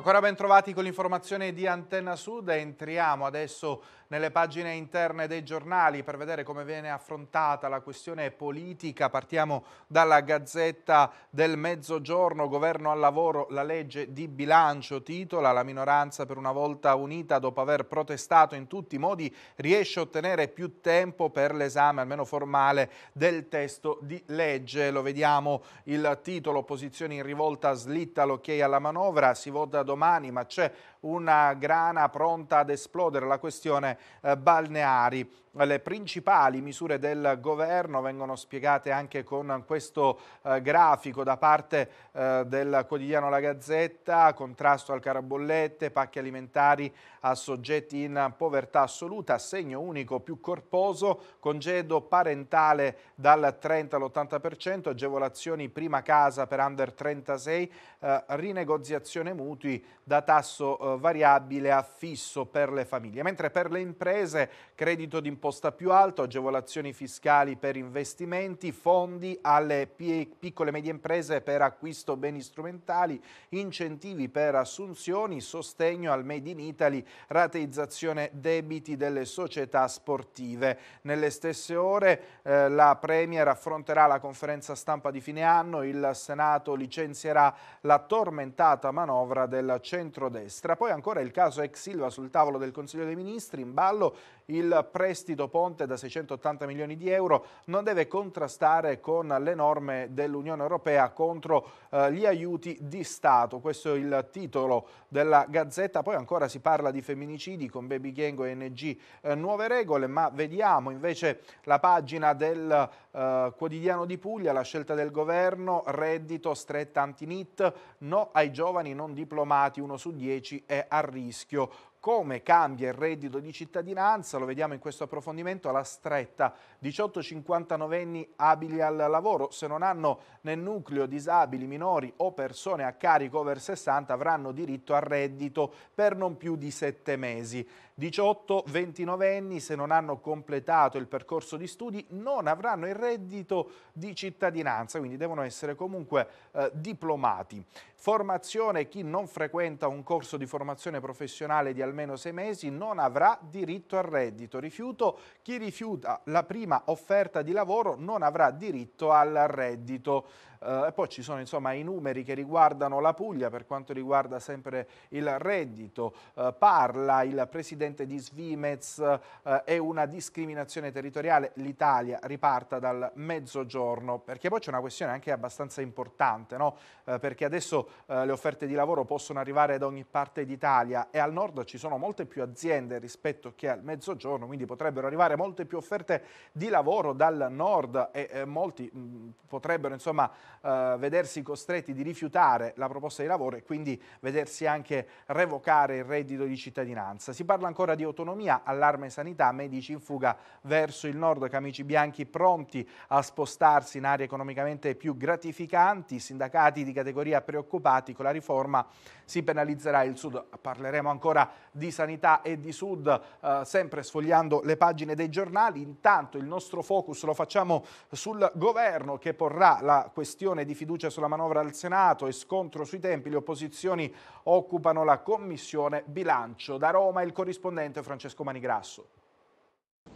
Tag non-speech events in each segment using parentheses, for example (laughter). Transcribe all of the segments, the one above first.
Ancora ben trovati con l'informazione di Antenna Sud, entriamo adesso nelle pagine interne dei giornali per vedere come viene affrontata la questione politica. Partiamo dalla Gazzetta del Mezzogiorno, governo al lavoro, la legge di bilancio titola, la minoranza per una volta unita dopo aver protestato in tutti i modi riesce a ottenere più tempo per l'esame almeno formale del testo di legge. Lo vediamo il titolo, opposizioni in rivolta slitta l'ok alla manovra, si vota domani ma c'è una grana pronta ad esplodere, la questione eh, balneari le principali misure del governo vengono spiegate anche con questo eh, grafico da parte eh, del quotidiano La Gazzetta, contrasto al carabollette, pacchi alimentari a soggetti in povertà assoluta, assegno unico più corposo, congedo parentale dal 30 all'80%, agevolazioni prima casa per under 36, eh, rinegoziazione mutui da tasso eh, variabile a fisso per le famiglie, mentre per le imprese credito d'imposta d'imposta più alto, agevolazioni fiscali per investimenti, fondi alle piccole e medie imprese per acquisto beni strumentali, incentivi per assunzioni, sostegno al Made in Italy, rateizzazione debiti delle società sportive. Nelle stesse ore eh, la Premier affronterà la conferenza stampa di fine anno, il Senato licenzierà la tormentata manovra del centrodestra. Poi ancora il caso ex Silva sul tavolo del Consiglio dei Ministri, in ballo il prestito ponte da 680 milioni di euro non deve contrastare con le norme dell'Unione Europea contro eh, gli aiuti di Stato. Questo è il titolo della Gazzetta. Poi ancora si parla di femminicidi con Baby Gang e NG eh, Nuove Regole, ma vediamo invece la pagina del eh, Quotidiano di Puglia, la scelta del governo, reddito, stretta anti-NIT, no ai giovani non diplomati, uno su dieci è a rischio come cambia il reddito di cittadinanza, lo vediamo in questo approfondimento la stretta 18-59enni abili al lavoro, se non hanno nel nucleo disabili minori o persone a carico over 60 avranno diritto al reddito per non più di 7 mesi. 18-29 anni se non hanno completato il percorso di studi non avranno il reddito di cittadinanza, quindi devono essere comunque eh, diplomati. Formazione, chi non frequenta un corso di formazione professionale di almeno sei mesi non avrà diritto al reddito. Rifiuto, chi rifiuta la prima offerta di lavoro non avrà diritto al reddito. Eh, e poi ci sono insomma, i numeri che riguardano la Puglia per quanto riguarda sempre il reddito. Eh, parla il presidente di Svimez, eh, è una discriminazione territoriale, l'Italia riparta dal mezzogiorno, perché poi c'è una questione anche abbastanza importante, no? Eh, perché adesso eh, le offerte di lavoro possono arrivare da ogni parte d'Italia e al nord ci sono molte più aziende rispetto che al mezzogiorno, quindi potrebbero arrivare molte più offerte di lavoro dal nord e eh, molti mh, mm, potrebbero insomma eh, vedersi costretti di rifiutare la proposta di lavoro e quindi vedersi anche revocare il reddito di cittadinanza. Si parla ancora di autonomia, allarme sanità, medici in fuga verso il nord, camici bianchi pronti a spostarsi in aree economicamente più gratificanti, sindacati di categoria preoccupati con la riforma si penalizzerà il sud. Parleremo ancora di sanità e di sud, eh, sempre sfogliando le pagine dei giornali. Intanto il nostro focus lo facciamo sul governo che porrà la questione questione di fiducia sulla manovra al Senato e scontro sui tempi, le opposizioni occupano la commissione bilancio. Da Roma il corrispondente Francesco Manigrasso.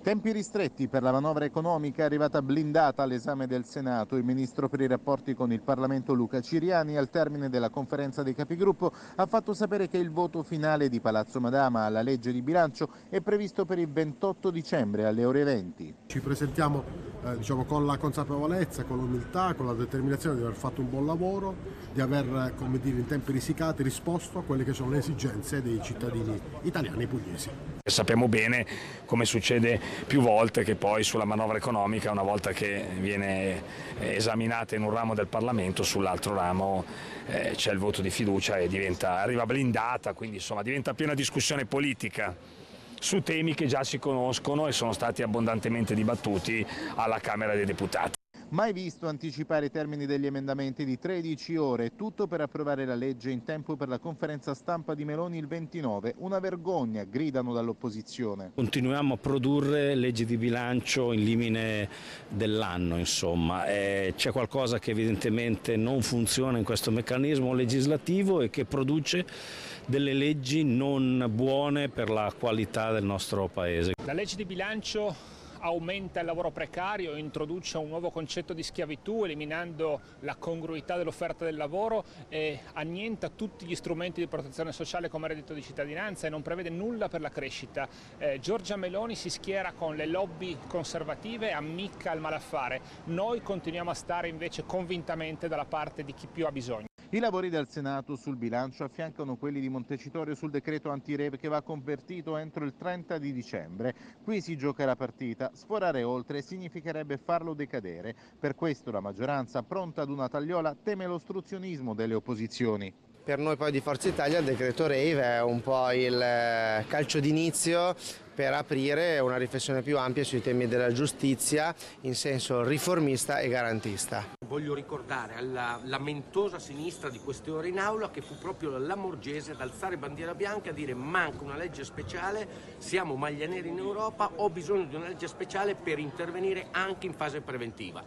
Tempi ristretti per la manovra economica arrivata blindata all'esame del Senato. Il ministro per i rapporti con il Parlamento Luca Ciriani al termine della conferenza dei capigruppo ha fatto sapere che il voto finale di Palazzo Madama alla legge di bilancio è previsto per il 28 dicembre alle ore 20. Ci presentiamo eh, diciamo, con la consapevolezza, con l'umiltà, con la determinazione di aver fatto un buon lavoro, di aver eh, come dire, in tempi risicati risposto a quelle che sono le esigenze dei cittadini italiani e pugliesi. Sappiamo bene come succede più volte che poi sulla manovra economica, una volta che viene esaminata in un ramo del Parlamento, sull'altro ramo eh, c'è il voto di fiducia e diventa, arriva blindata, quindi insomma diventa più una discussione politica su temi che già si conoscono e sono stati abbondantemente dibattuti alla Camera dei Deputati. Mai visto anticipare i termini degli emendamenti di 13 ore, tutto per approvare la legge in tempo per la conferenza stampa di Meloni il 29. Una vergogna, gridano dall'opposizione. Continuiamo a produrre leggi di bilancio in limine dell'anno, insomma. Eh, c'è qualcosa che evidentemente non funziona in questo meccanismo legislativo e che produce delle leggi non buone per la qualità del nostro Paese. La legge di bilancio aumenta il lavoro precario, introduce un nuovo concetto di schiavitù eliminando la congruità dell'offerta del lavoro e annienta tutti gli strumenti di protezione sociale come reddito di cittadinanza e non prevede nulla per la crescita. Eh, Giorgia Meloni si schiera con le lobby conservative, ammicca al malaffare. Noi continuiamo a stare invece convintamente dalla parte di chi più ha bisogno. I lavori del Senato sul bilancio affiancano quelli di Montecitorio sul decreto anti-rave che va convertito entro il 30 di dicembre. Qui si gioca la partita, sforare oltre significherebbe farlo decadere. Per questo la maggioranza, pronta ad una tagliola, teme l'ostruzionismo delle opposizioni. Per noi poi di Forza Italia il decreto Rave è un po' il eh, calcio d'inizio per aprire una riflessione più ampia sui temi della giustizia in senso riformista e garantista. Voglio ricordare alla lamentosa sinistra di queste ore in aula che fu proprio la Morgese ad alzare bandiera bianca a dire manca una legge speciale, siamo maglia nera in Europa, ho bisogno di una legge speciale per intervenire anche in fase preventiva.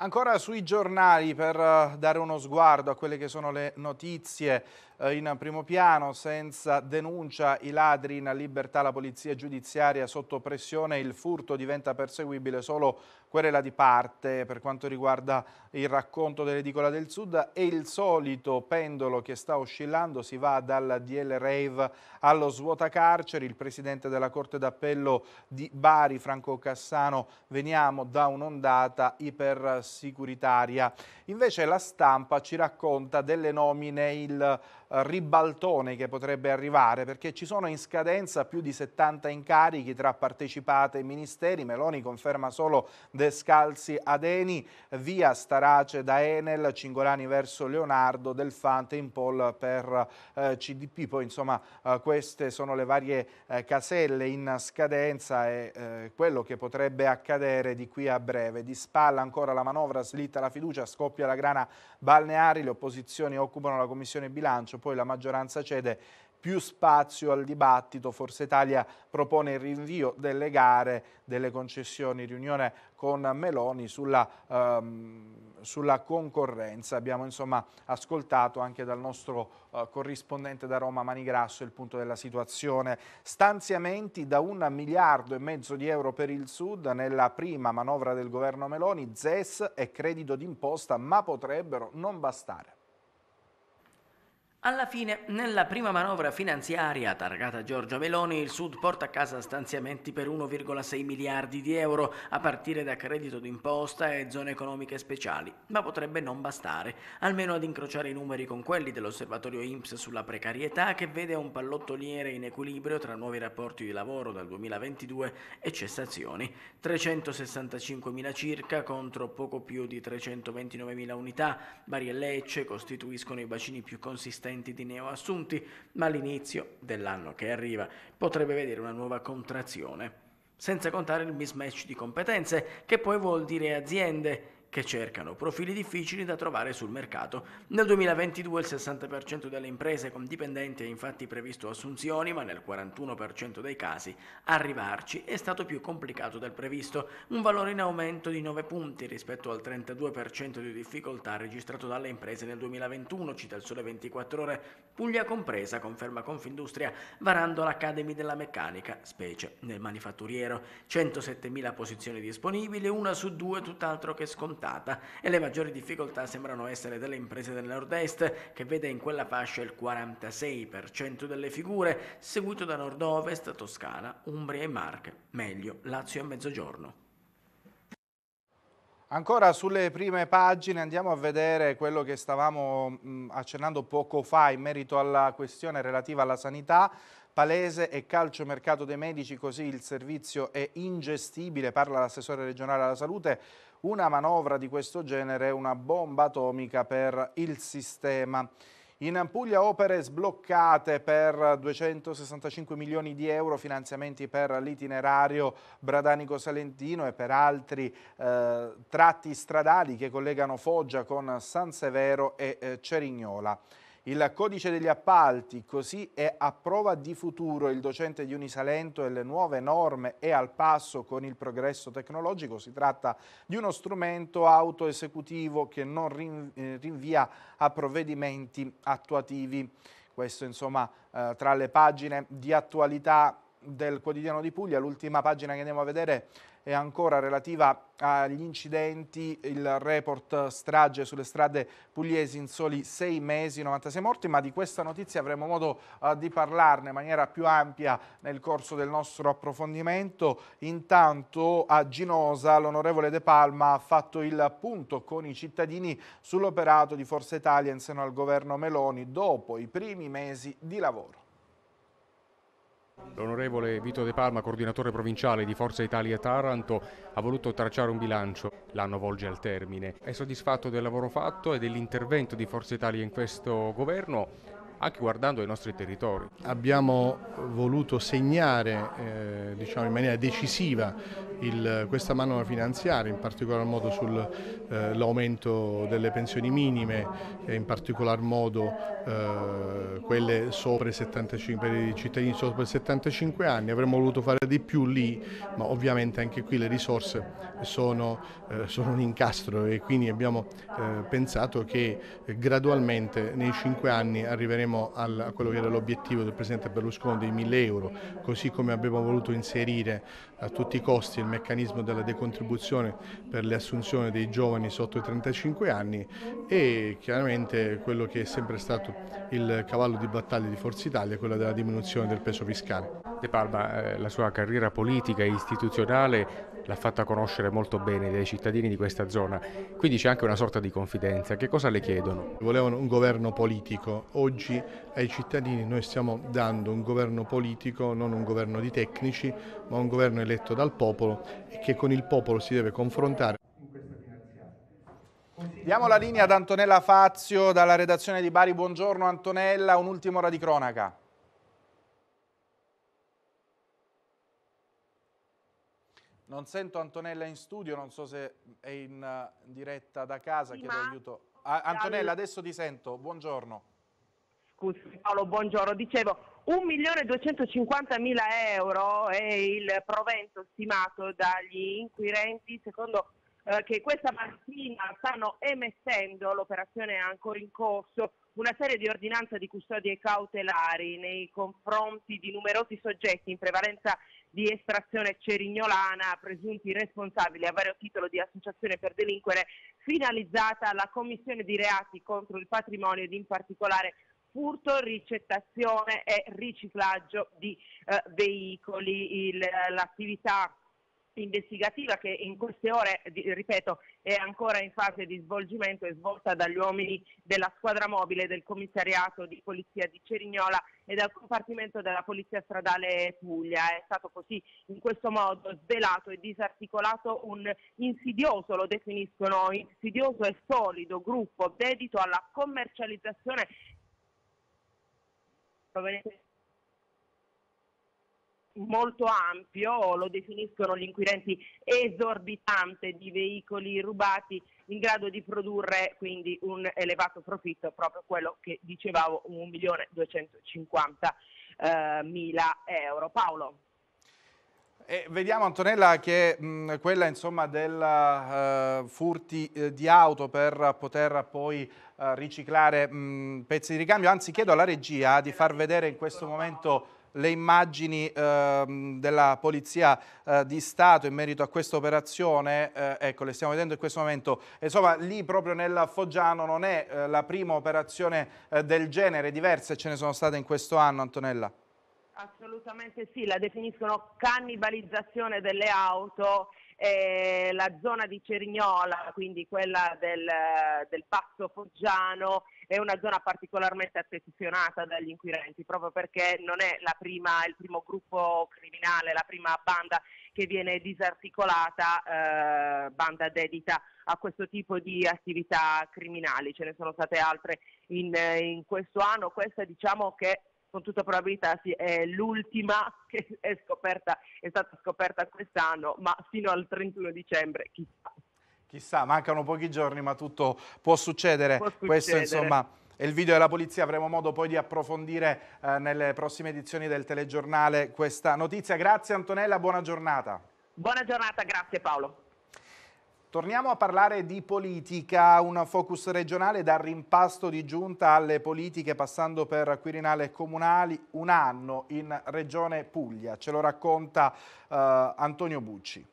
Ancora sui giornali per eh, dare uno sguardo a quelle che sono le notizie eh, in primo piano, senza denuncia i ladri in libertà, la polizia giudiziaria sotto pressione, il furto diventa perseguibile solo querela di parte per quanto riguarda il racconto dell'edicola del Sud e il solito pendolo che sta oscillando, si va dal DL Rave allo svuotacarceri, il presidente della Corte d'Appello di Bari, Franco Cassano, veniamo da un'ondata ipersicuritaria. Invece la stampa ci racconta delle nomine il ribaltone che potrebbe arrivare perché ci sono in scadenza più di 70 incarichi tra partecipate e ministeri, Meloni conferma solo De Scalzi ad Eni, via Starace da Enel, Cingolani verso Leonardo, Delfante in poll per eh, CDP, poi insomma eh, queste sono le varie eh, caselle in scadenza e eh, quello che potrebbe accadere di qui a breve, di spalla ancora la manovra, slitta la fiducia, scoppia la grana balneari, le opposizioni occupano la Commissione bilancio, poi la maggioranza cede più spazio al dibattito. Forza Italia propone il rinvio delle gare delle concessioni, riunione con Meloni sulla, ehm, sulla concorrenza. Abbiamo insomma ascoltato anche dal nostro eh, corrispondente da Roma Manigrasso il punto della situazione. Stanziamenti da un miliardo e mezzo di euro per il Sud nella prima manovra del governo Meloni, ZES e credito d'imposta, ma potrebbero non bastare. Alla fine, nella prima manovra finanziaria targata Giorgia Meloni, il Sud porta a casa stanziamenti per 1,6 miliardi di euro a partire da credito d'imposta e zone economiche speciali, ma potrebbe non bastare, almeno ad incrociare i numeri con quelli dell'osservatorio INPS sulla precarietà che vede un pallottoliere in equilibrio tra nuovi rapporti di lavoro dal 2022 e cessazioni, 365 mila circa contro poco più di 329 mila unità, Bari e Lecce costituiscono i bacini più consistenti assistenti di neoassunti, ma l'inizio dell'anno che arriva potrebbe vedere una nuova contrazione. Senza contare il mismatch di competenze, che poi vuol dire aziende che cercano profili difficili da trovare sul mercato. Nel 2022 il 60% delle imprese con dipendenti ha infatti previsto assunzioni, ma nel 41% dei casi arrivarci è stato più complicato del previsto, un valore in aumento di 9 punti rispetto al 32% di difficoltà registrato dalle imprese nel 2021, cita il Sole 24 Ore, Puglia compresa, conferma Confindustria, varando l'Academy della Meccanica, specie nel manifatturiero. 107.000 posizioni disponibili, una su due tutt'altro che scontata scontata e le maggiori difficoltà sembrano essere delle imprese del nord-est che vede in quella fascia il 46% delle figure, seguito da nord-ovest, Toscana, Umbria e Marche, meglio Lazio e Mezzogiorno. Ancora sulle prime pagine andiamo a vedere quello che stavamo mm, accennando poco fa in merito alla questione relativa alla sanità palese e calciomercato dei medici, così il servizio è ingestibile, parla l'assessore regionale alla salute. Una manovra di questo genere è una bomba atomica per il sistema. In Puglia opere sbloccate per 265 milioni di euro, finanziamenti per l'itinerario Bradanico-Salentino e per altri eh, tratti stradali che collegano Foggia con San Severo e eh, Cerignola. Il codice degli appalti, così è a prova di futuro il docente di Unisalento e le nuove norme è al passo con il progresso tecnologico. Si tratta di uno strumento autoesecutivo che non eh, rinvia a provvedimenti attuativi. Questo insomma eh, tra le pagine di attualità del quotidiano di Puglia. L'ultima pagina che andiamo a vedere e ancora relativa agli incidenti, il report strage sulle strade pugliesi in soli sei mesi, 96 morti, ma di questa notizia avremo modo uh, di parlarne in maniera più ampia nel corso del nostro approfondimento. Intanto a Ginosa l'onorevole De Palma ha fatto il punto con i cittadini sull'operato di Forza Italia in seno al governo Meloni dopo i primi mesi di lavoro. L'onorevole Vito De Palma, coordinatore provinciale di Forza Italia Taranto, ha voluto tracciare un bilancio. L'anno volge al termine. È soddisfatto del lavoro fatto e dell'intervento di Forza Italia in questo governo? anche guardando i nostri territori. Abbiamo voluto segnare eh, diciamo in maniera decisiva il, questa manovra finanziaria, in particolar modo sull'aumento eh, delle pensioni minime, e in particolar modo eh, quelle sopra i 75, per i cittadini sopra i 75 anni. Avremmo voluto fare di più lì, ma ovviamente anche qui le risorse sono, eh, sono un incastro e quindi abbiamo eh, pensato che gradualmente nei cinque anni arriveremo al, a quello che era l'obiettivo del Presidente Berlusconi dei 1000 euro, così come abbiamo voluto inserire a tutti i costi il meccanismo della decontribuzione per le assunzioni dei giovani sotto i 35 anni e chiaramente quello che è sempre stato il cavallo di battaglia di Forza Italia quella della diminuzione del peso fiscale. De Palma, eh, la sua carriera politica e istituzionale l'ha fatta conoscere molto bene dai cittadini di questa zona, quindi c'è anche una sorta di confidenza. Che cosa le chiedono? Volevano un governo politico, oggi ai cittadini noi stiamo dando un governo politico, non un governo di tecnici, ma un governo eletto dal popolo e che con il popolo si deve confrontare. Diamo la linea ad Antonella Fazio dalla redazione di Bari. Buongiorno Antonella, un'ultima ora di cronaca. Non sento Antonella in studio, non so se è in eh, diretta da casa, sì, chiedo ma... aiuto. Ah, Antonella, adesso ti sento, buongiorno. Scusi Paolo, buongiorno. Dicevo, 1.250.000 euro è il provento stimato dagli inquirenti, secondo eh, che questa mattina stanno emettendo, l'operazione è ancora in corso, una serie di ordinanze di custodie cautelari nei confronti di numerosi soggetti, in prevalenza di estrazione cerignolana, presunti responsabili a vario titolo di associazione per delinquere, finalizzata alla commissione di reati contro il patrimonio ed in particolare furto, ricettazione e riciclaggio di eh, veicoli. Il, eh, l'attività investigativa che in queste ore, ripeto, è ancora in fase di svolgimento e svolta dagli uomini della squadra mobile del commissariato di polizia di Cerignola e dal compartimento della polizia stradale Puglia. È stato così in questo modo svelato e disarticolato un insidioso, lo definiscono insidioso e solido gruppo dedito alla commercializzazione proveniente molto ampio, lo definiscono gli inquirenti esorbitante di veicoli rubati in grado di produrre quindi un elevato profitto, proprio quello che dicevavo, 1.250.000 eh, euro. Paolo. E vediamo Antonella che mh, quella insomma del uh, eh, furti uh, di auto per poter poi uh, riciclare mh, pezzi di ricambio, anzi chiedo alla regia di far vedere in questo momento le immagini eh, della Polizia eh, di Stato in merito a questa operazione, eh, ecco, le stiamo vedendo in questo momento. Insomma, lì proprio nel Foggiano non è eh, la prima operazione eh, del genere, diverse ce ne sono state in questo anno, Antonella. Assolutamente sì, la definiscono cannibalizzazione delle auto eh, la zona di Cerignola, quindi quella del, del Passo Foggiano, è una zona particolarmente attenzionata dagli inquirenti, proprio perché non è prima, il primo gruppo criminale, la prima banda che viene disarticolata, eh, banda dedita a questo tipo di attività criminali. Ce ne sono state altre in, in questo anno, questa diciamo che con tutta probabilità sì, è l'ultima (laughs) che è, scoperta, è stata scoperta quest'anno, ma fino al 31 dicembre chissà chissà, mancano pochi giorni ma tutto può succedere. Può succedere. Questo insomma è il video della polizia avremo modo poi di approfondire eh, nelle prossime edizioni del telegiornale questa notizia. Grazie Antonella, buona giornata. Buona giornata, grazie Paolo. Torniamo a parlare di politica, un focus regionale dal rimpasto di giunta alle politiche passando per Quirinale e Comunali, un anno in Regione Puglia. Ce lo racconta eh, Antonio Bucci.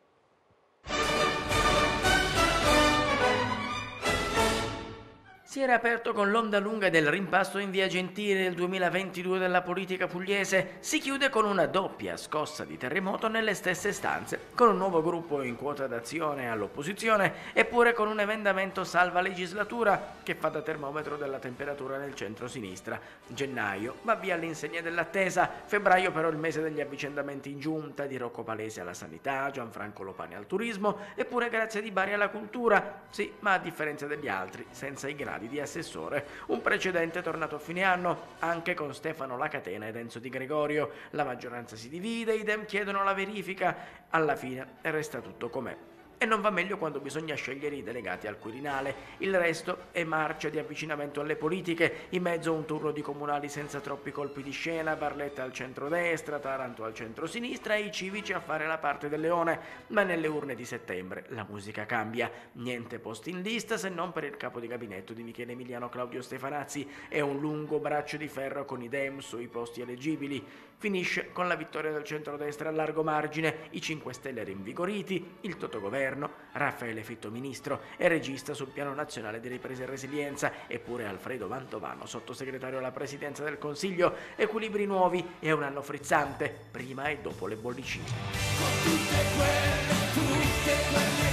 Si era aperto con l'onda lunga del rimpasto in via Gentile nel 2022 della politica pugliese, si chiude con una doppia scossa di terremoto nelle stesse stanze, con un nuovo gruppo in quota d'azione all'opposizione eppure con un emendamento salva legislatura che fa da termometro della temperatura nel centro-sinistra. Gennaio va via all'insegna dell'attesa, febbraio però il mese degli avvicendamenti in giunta di Rocco Palese alla sanità, Gianfranco Lopani al turismo eppure grazie Grazia di Bari alla cultura, sì, ma a differenza degli altri, senza i gradi incarichi di assessore, un precedente tornato a fine anno anche con Stefano Lacatena ed Enzo Di Gregorio. La maggioranza si divide, i Dem chiedono la verifica, alla fine resta tutto com'è e non va meglio quando bisogna scegliere i delegati al Quirinale. Il resto è marcia di avvicinamento alle politiche, in mezzo a un turno di comunali senza troppi colpi di scena, Barletta al centro-destra, Taranto al centro-sinistra e i civici a fare la parte del leone. Ma nelle urne di settembre la musica cambia, niente posti in lista se non per il capo di gabinetto di Michele Emiliano Claudio Stefanazzi e un lungo braccio di ferro con i DEM sui posti eleggibili. Finisce con la vittoria del centrodestra a largo margine, i 5 Stelle rinvigoriti, il totogoverno, Raffaele Fitto ministro e regista sul piano nazionale di ripresa e resilienza, eppure Alfredo Mantovano, sottosegretario alla presidenza del Consiglio, equilibri nuovi e un anno frizzante, prima e dopo le bollicine.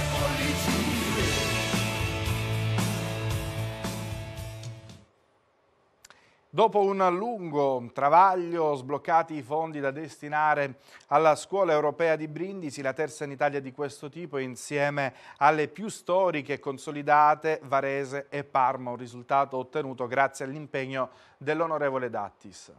Dopo un lungo travaglio sbloccati i fondi da destinare alla scuola europea di Brindisi, la terza in Italia di questo tipo, insieme alle più storiche e consolidate Varese e Parma, un risultato ottenuto grazie all'impegno dell'onorevole Dattis.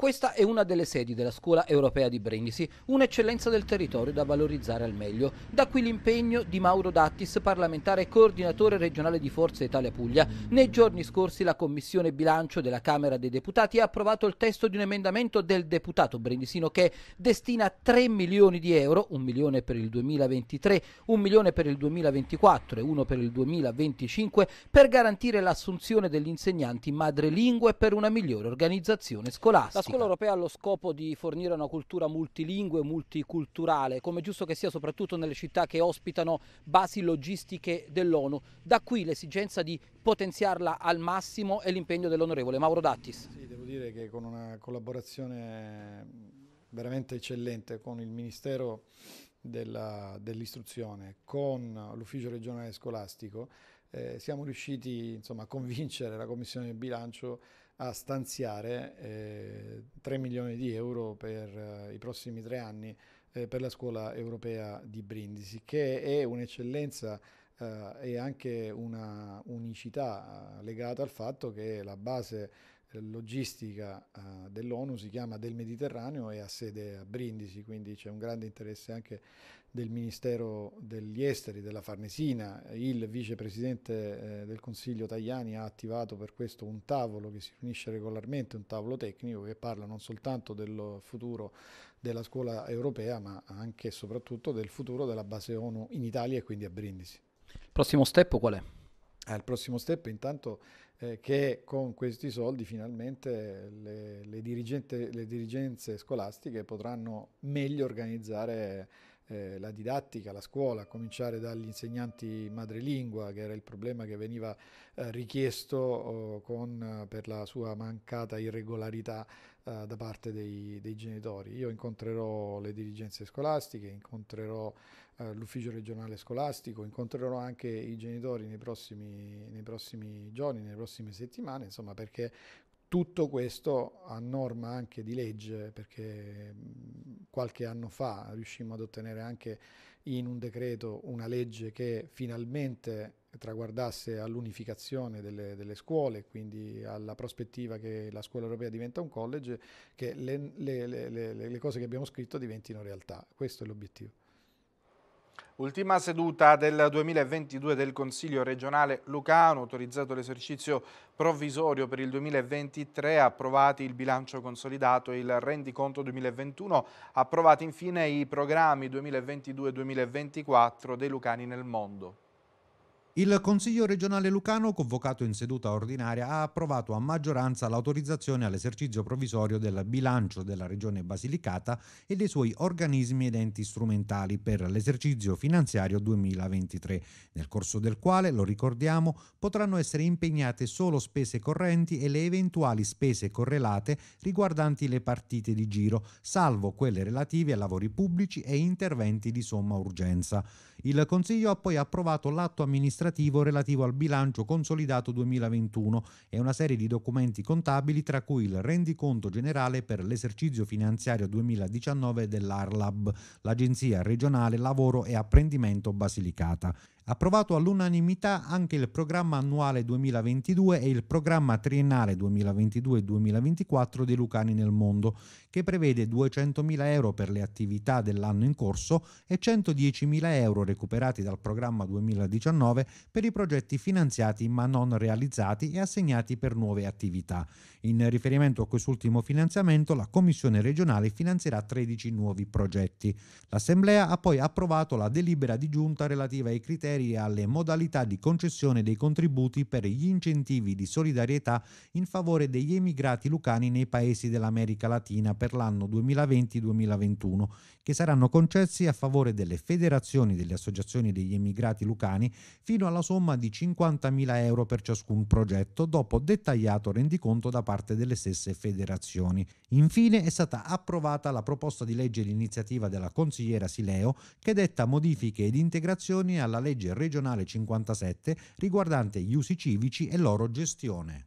Questa è una delle sedi della Scuola Europea di Brindisi, un'eccellenza del territorio da valorizzare al meglio. Da qui l'impegno di Mauro Dattis, parlamentare e coordinatore regionale di Forza Italia Puglia. Nei giorni scorsi la Commissione Bilancio della Camera dei Deputati ha approvato il testo di un emendamento del deputato brindisino che destina 3 milioni di euro, 1 milione per il 2023, 1 milione per il 2024 e 1 per il 2025, per garantire l'assunzione degli insegnanti madrelingue per una migliore organizzazione scolastica. Circolo europeo ha lo scopo di fornire una cultura multilingue multiculturale, come giusto che sia soprattutto nelle città che ospitano basi logistiche dell'ONU. Da qui l'esigenza di potenziarla al massimo e l'impegno dell'onorevole Mauro Dattis. Sì, devo dire che con una collaborazione veramente eccellente con il Ministero dell'istruzione, dell con l'ufficio regionale scolastico, eh, siamo riusciti insomma, a convincere la Commissione del bilancio a stanziare eh, 3 milioni di euro per eh, i prossimi tre anni eh, per la scuola europea di Brindisi, che è un'eccellenza eh, e anche una unicità eh, legata al fatto che la base eh, logistica eh, dell'ONU si chiama del Mediterraneo e ha sede a Brindisi, quindi c'è un grande interesse anche del Ministero degli Esteri, della Farnesina. Il vicepresidente eh, del Consiglio Tajani ha attivato per questo un tavolo che si riunisce regolarmente, un tavolo tecnico che parla non soltanto del futuro della scuola europea, ma anche e soprattutto del futuro della base ONU in Italia e quindi a Brindisi. Il prossimo step qual è? Al prossimo step intanto eh, che con questi soldi finalmente le, le, le dirigenze scolastiche potranno meglio organizzare eh, la didattica, la scuola, a cominciare dagli insegnanti madrelingua, che era il problema che veniva eh, richiesto oh, con, per la sua mancata irregolarità eh, da parte dei, dei, genitori. Io incontrerò le dirigenze scolastiche, incontrerò l'ufficio regionale scolastico, incontrerò anche i genitori nei prossimi, nei prossimi giorni, nelle prossime settimane, insomma perché tutto questo a norma anche di legge, perché qualche anno fa riuscimmo ad ottenere anche in un decreto una legge che finalmente traguardasse all'unificazione delle, delle scuole, quindi alla prospettiva che la scuola europea diventa un college, che le, le, le, le cose che abbiamo scritto diventino realtà. Questo è l'obiettivo. Ultima seduta del 2022 del Consiglio regionale Lucano, autorizzato l'esercizio provvisorio per il 2023, approvati il bilancio consolidato e il rendiconto 2021, approvati infine i programmi 2022-2024 dei Lucani nel mondo. Il Consiglio regionale lucano, convocato in seduta ordinaria, ha approvato a maggioranza l'autorizzazione all'esercizio provvisorio del bilancio della regione Basilicata e dei suoi organismi ed enti strumentali per l'esercizio finanziario 2023, nel corso del quale, lo ricordiamo, potranno essere impegnate solo spese correnti e le eventuali spese correlate riguardanti le partite di giro, salvo quelle relative a lavori pubblici e interventi di somma urgenza. Il Consiglio ha poi approvato l'atto amministrativo relativo al bilancio consolidato 2021 e una serie di documenti contabili tra cui il rendiconto generale per l'esercizio finanziario 2019 dell'ARLAB, l'Agenzia regionale lavoro e apprendimento Basilicata approvato all'unanimità anche il programma annuale 2022 e il programma triennale 2022-2024 dei Lucani nel mondo, che prevede 200.000 euro per le attività dell'anno in corso e 110.000 euro recuperati dal programma 2019 per i progetti finanziati ma non realizzati e assegnati per nuove attività. In riferimento a quest'ultimo finanziamento, la Commissione regionale finanzierà 13 nuovi progetti. L'Assemblea ha poi approvato la delibera di giunta relativa ai criteri materia alle modalità di concessione dei contributi per gli incentivi di solidarietà in favore degli emigrati lucani nei paesi dell'America Latina per l'anno 2020-2021, che saranno concessi a favore delle federazioni delle associazioni degli emigrati lucani fino alla somma di 50.000 euro per ciascun progetto, dopo dettagliato rendiconto da parte delle stesse federazioni. Infine è stata approvata la proposta di legge d'iniziativa della consigliera Sileo che detta modifiche ed integrazioni alla legge legge regionale 57 riguardante gli usi civici e loro gestione.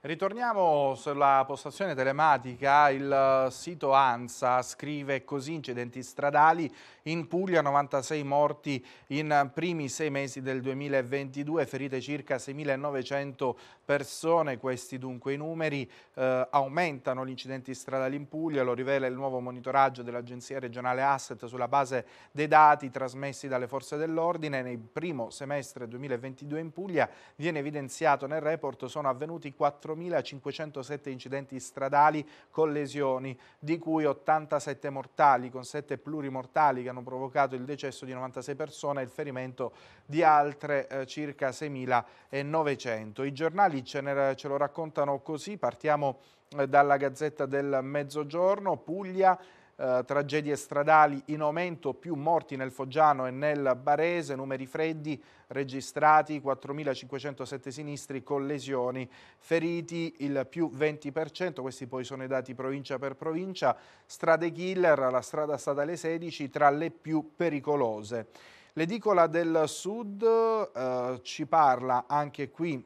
Ritorniamo sulla postazione telematica, il sito ANSA scrive così incidenti stradali in Puglia, 96 morti in primi sei mesi del 2022, ferite circa 6.900 persone, questi dunque i numeri, eh, aumentano gli incidenti stradali in Puglia, lo rivela il nuovo monitoraggio dell'Agenzia regionale Asset sulla base dei dati trasmessi dalle forze dell'ordine. Nel primo semestre 2022 in Puglia viene evidenziato nel report sono avvenuti 4.507 incidenti stradali con lesioni, di cui 87 mortali con 7 plurimortali che hanno hanno provocato il decesso di 96 persone e il ferimento di altre eh, circa 6.900. I giornali ce, ne, ce lo raccontano così, partiamo eh, dalla Gazzetta del Mezzogiorno, Puglia eh, tragedie stradali in aumento, più morti nel Foggiano e nel Barese, numeri freddi registrati, 4.507 sinistri con lesioni, feriti il più 20%, questi poi sono i dati provincia per provincia, strade killer, la strada statale 16 tra le più pericolose. L'edicola del sud eh, ci parla anche qui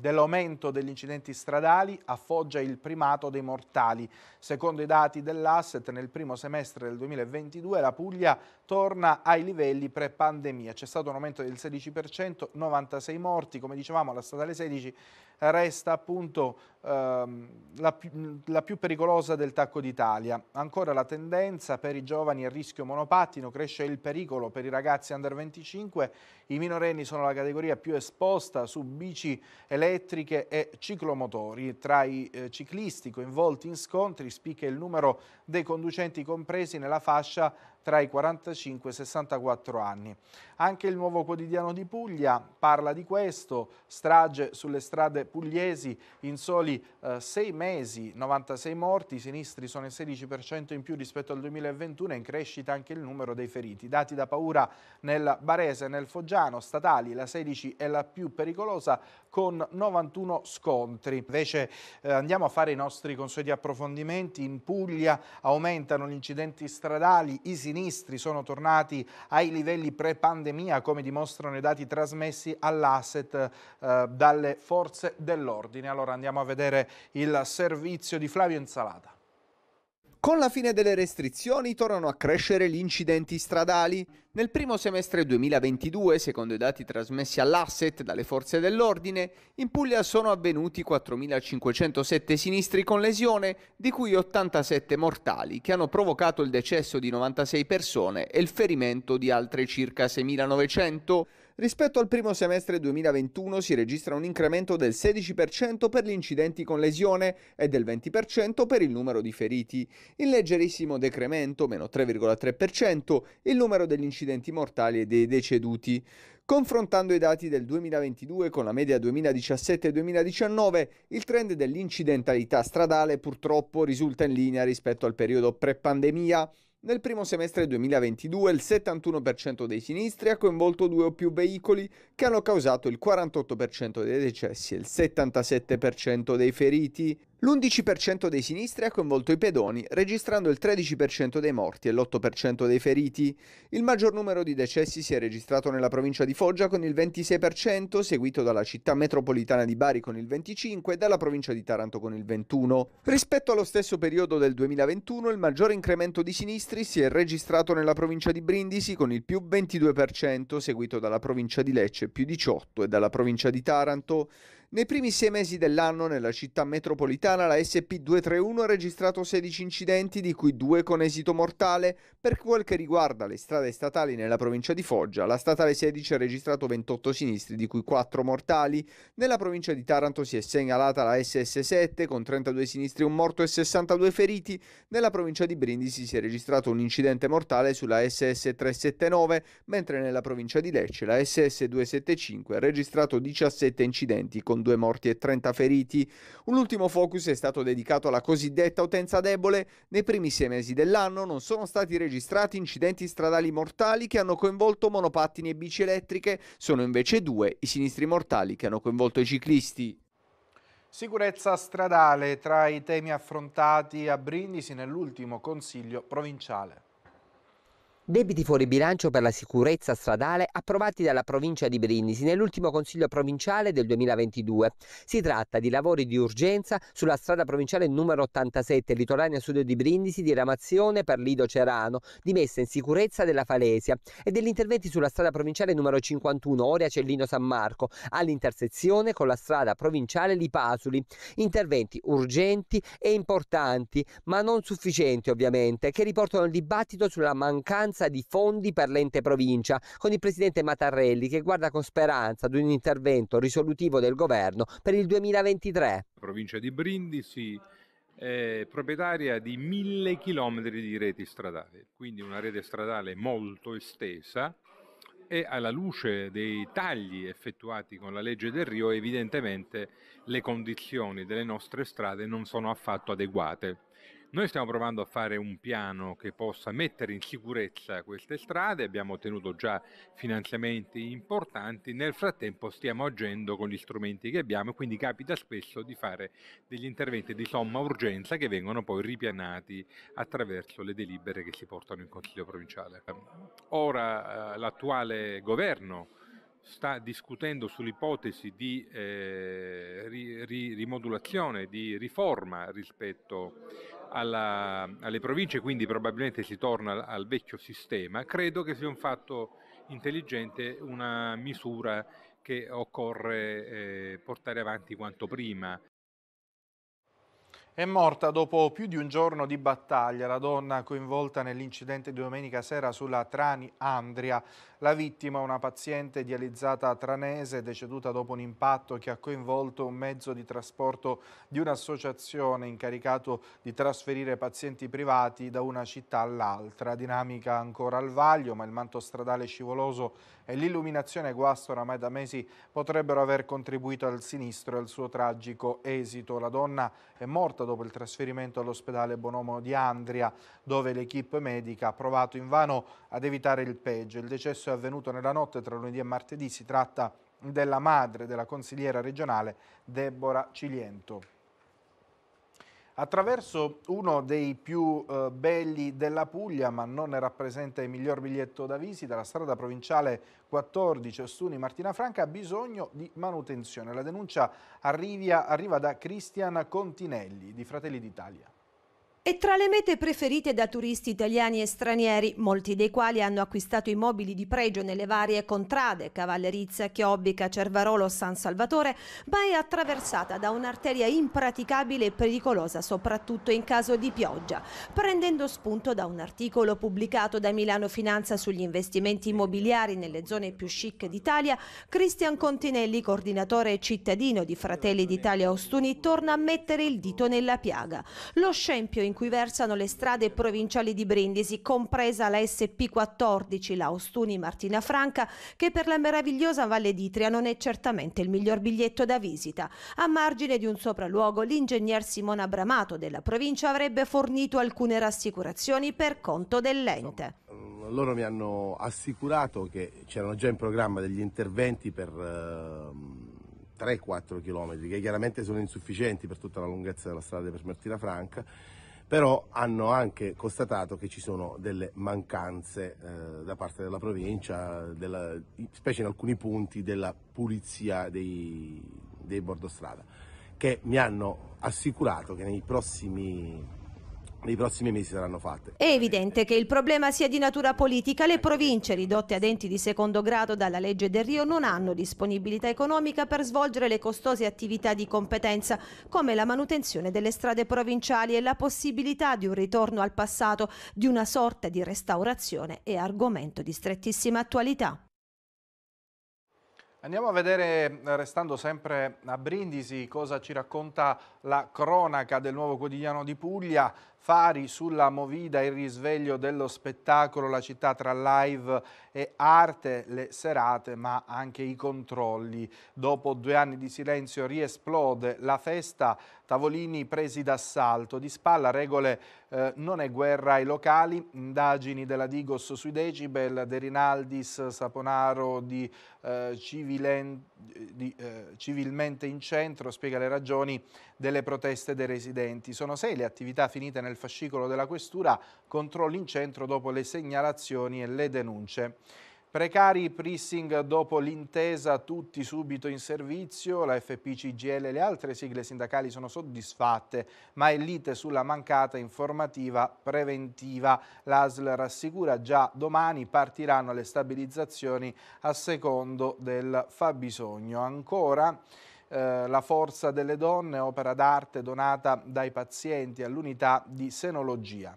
dell'aumento degli incidenti stradali a Foggia il primato dei mortali. Secondo i dati dell'Asset, nel primo semestre del 2022 la Puglia torna ai livelli pre-pandemia. C'è stato un aumento del 16%, 96 morti, come dicevamo alla statale 16 resta appunto ehm, la, più, la più pericolosa del Tacco d'Italia. Ancora la tendenza per i giovani a rischio monopattino, cresce il pericolo per i ragazzi under 25, i minorenni sono la categoria più esposta su bici elettriche e ciclomotori. Tra i eh, ciclisti coinvolti in scontri spicca il numero dei conducenti compresi nella fascia tra i 45 e i 64 anni. Anche il nuovo quotidiano di Puglia parla di questo, strage sulle strade pugliesi in soli eh, sei mesi, 96 morti, i sinistri sono il 16% in più rispetto al 2021 e in crescita anche il numero dei feriti. Dati da paura nel Barese e nel Foggiano, statali, la 16 è la più pericolosa, con 91 scontri. Invece eh, andiamo a fare i nostri consueti approfondimenti. In Puglia aumentano gli incidenti stradali, i sinistri sono tornati ai livelli pre-pandemia come dimostrano i dati trasmessi all'asset eh, dalle forze dell'ordine. Allora andiamo a vedere il servizio di Flavio Insalata. Con la fine delle restrizioni tornano a crescere gli incidenti stradali. Nel primo semestre 2022, secondo i dati trasmessi all'asset dalle forze dell'ordine, in Puglia sono avvenuti 4.507 sinistri con lesione, di cui 87 mortali, che hanno provocato il decesso di 96 persone e il ferimento di altre circa 6.900. Rispetto al primo semestre 2021 si registra un incremento del 16% per gli incidenti con lesione e del 20% per il numero di feriti. In leggerissimo decremento, meno 3,3%, il numero degli incidenti mortali e dei deceduti. Confrontando i dati del 2022 con la media 2017-2019, il trend dell'incidentalità stradale purtroppo risulta in linea rispetto al periodo pre-pandemia. Nel primo semestre 2022 il 71% dei sinistri ha coinvolto due o più veicoli che hanno causato il 48% dei decessi e il 77% dei feriti. L'11% dei sinistri ha coinvolto i pedoni, registrando il 13% dei morti e l'8% dei feriti. Il maggior numero di decessi si è registrato nella provincia di Foggia con il 26%, seguito dalla città metropolitana di Bari con il 25% e dalla provincia di Taranto con il 21%. Rispetto allo stesso periodo del 2021, il maggior incremento di sinistri si è registrato nella provincia di Brindisi con il più 22%, seguito dalla provincia di Lecce più 18% e dalla provincia di Taranto. Nei primi sei mesi dell'anno nella città metropolitana la SP231 ha registrato 16 incidenti, di cui due con esito mortale. Per quel che riguarda le strade statali nella provincia di Foggia, la statale 16 ha registrato 28 sinistri, di cui 4 mortali. Nella provincia di Taranto si è segnalata la SS7 con 32 sinistri, un morto e 62 feriti. Nella provincia di Brindisi si è registrato un incidente mortale sulla SS379, mentre nella provincia di Lecce la SS275 ha registrato 17 incidenti con con due morti e 30 feriti. Un ultimo focus è stato dedicato alla cosiddetta utenza debole. Nei primi sei mesi dell'anno non sono stati registrati incidenti stradali mortali che hanno coinvolto monopattini e bici elettriche, sono invece due i sinistri mortali che hanno coinvolto i ciclisti. Sicurezza stradale tra i temi affrontati a Brindisi nell'ultimo consiglio provinciale. Debiti fuori bilancio per la sicurezza stradale approvati dalla provincia di Brindisi nell'ultimo consiglio provinciale del 2022. Si tratta di lavori di urgenza sulla strada provinciale numero 87, litoranea sud di Brindisi, di ramazione per Lido Cerano, di messa in sicurezza della Falesia e degli interventi sulla strada provinciale numero 51, Oria Cellino San Marco, all'intersezione con la strada provinciale Lipasuli. Interventi urgenti e importanti, ma non sufficienti ovviamente, che riportano il dibattito sulla mancanza mancanza di fondi per l'ente provincia, con il presidente Mattarelli che guarda con speranza ad un intervento risolutivo del governo per il 2023. La provincia di Brindisi è proprietaria di mille chilometri di reti stradali, quindi una rete stradale molto estesa e alla luce dei tagli effettuati con la legge del Rio evidentemente le condizioni delle nostre strade non sono affatto adeguate. Noi stiamo provando a fare un piano che possa mettere in sicurezza queste strade, abbiamo ottenuto già finanziamenti importanti, nel frattempo stiamo agendo con gli strumenti che abbiamo e quindi capita spesso di fare degli interventi di somma urgenza che vengono poi ripianati attraverso le delibere che si portano in Consiglio provinciale. Ora eh, l'attuale governo sta discutendo sull'ipotesi di eh, ri, ri, rimodulazione, di riforma rispetto alla, alle province, quindi probabilmente si torna al, al, vecchio sistema, credo che sia un fatto intelligente una misura che occorre eh, portare avanti quanto prima. È morta dopo più di un giorno di battaglia la donna coinvolta nell'incidente di domenica sera sulla Trani Andria. La vittima, una paziente dializzata tranese, deceduta dopo un impatto che ha coinvolto un mezzo di trasporto di un'associazione incaricato di trasferire pazienti privati da una città all'altra. Dinamica ancora al vaglio, ma il manto stradale scivoloso e l'illuminazione guasta oramai da mesi potrebbero aver contribuito al sinistro e al suo tragico esito. La donna è morta dopo il trasferimento all'ospedale Bonomo di Andria, dove l'equipe medica ha provato invano ad evitare il peggio. Il decesso è avvenuto nella notte tra lunedì e martedì, si tratta della madre della consigliera regionale Deborah Ciliento attraverso uno dei più eh, belli della Puglia, ma non ne rappresenta il miglior biglietto da visita, la strada provinciale 14 Ostuni Martina Franca ha bisogno di manutenzione. La denuncia arriva, arriva da Cristian Continelli di Fratelli d'Italia. È tra le mete preferite da turisti italiani e stranieri, molti dei quali hanno acquistato immobili di pregio nelle varie contrade, Cavallerizza, Chiobbica, Cervarolo, San Salvatore, ma è attraversata da un'arteria impraticabile e pericolosa, soprattutto in caso di pioggia, prendendo spunto da un articolo pubblicato da Milano Finanza sugli investimenti immobiliari nelle zone più chic d'Italia, Cristian Continelli, coordinatore cittadino di Fratelli d'Italia Ostuni, torna a mettere il dito nella piaga. Lo scempio in cui versano le strade provinciali di Brindisi, compresa la SP14, la Ostuni Martina Franca, che per la meravigliosa Valle d'Itria non è certamente il miglior biglietto da visita. A margine di un sopralluogo, l'ingegner Simona Bramato della provincia avrebbe fornito alcune rassicurazioni per conto dell'ente. Loro mi hanno assicurato che c'erano già in programma degli interventi per... Ehm... 3-4 km che chiaramente sono insufficienti per tutta la lunghezza della strada per Martina Franca però hanno anche constatato che ci sono delle mancanze eh, da parte della provincia, della, specie in alcuni punti della pulizia dei, dei strada, che mi hanno assicurato che nei prossimi nei prossimi mesi saranno fatte. È evidente che il problema sia di natura politica. Le province ridotte ad enti di secondo grado dalla legge del Rio non hanno disponibilità economica per svolgere le costose attività di competenza, come la manutenzione delle strade provinciali e la possibilità di un ritorno al passato, di una sorta di restaurazione è argomento di strettissima attualità. Andiamo a vedere, restando sempre a Brindisi, cosa ci racconta la cronaca del nuovo quotidiano di Puglia. Fari sulla Movida, il risveglio dello spettacolo, la città tra live e arte, le serate ma anche i controlli. Dopo due anni di silenzio riesplode la festa, tavolini presi d'assalto, di spalla regole eh, non è guerra ai locali, indagini della Digos sui decibel, De Rinaldis, Saponaro di eh, Civilente eh, di, eh, civilmente in centro spiega le ragioni delle proteste dei residenti. Sono sei le attività finite nel fascicolo della questura, controlli in centro dopo le segnalazioni e le denunce. Precari prissing dopo l'intesa tutti subito in servizio, la FPCGL e le altre sigle sindacali sono soddisfatte, ma è lite sulla mancata informativa preventiva. L'ASL rassicura già domani partiranno le stabilizzazioni a secondo del fabbisogno. Ancora eh, la forza delle donne, opera d'arte donata dai pazienti all'unità di senologia.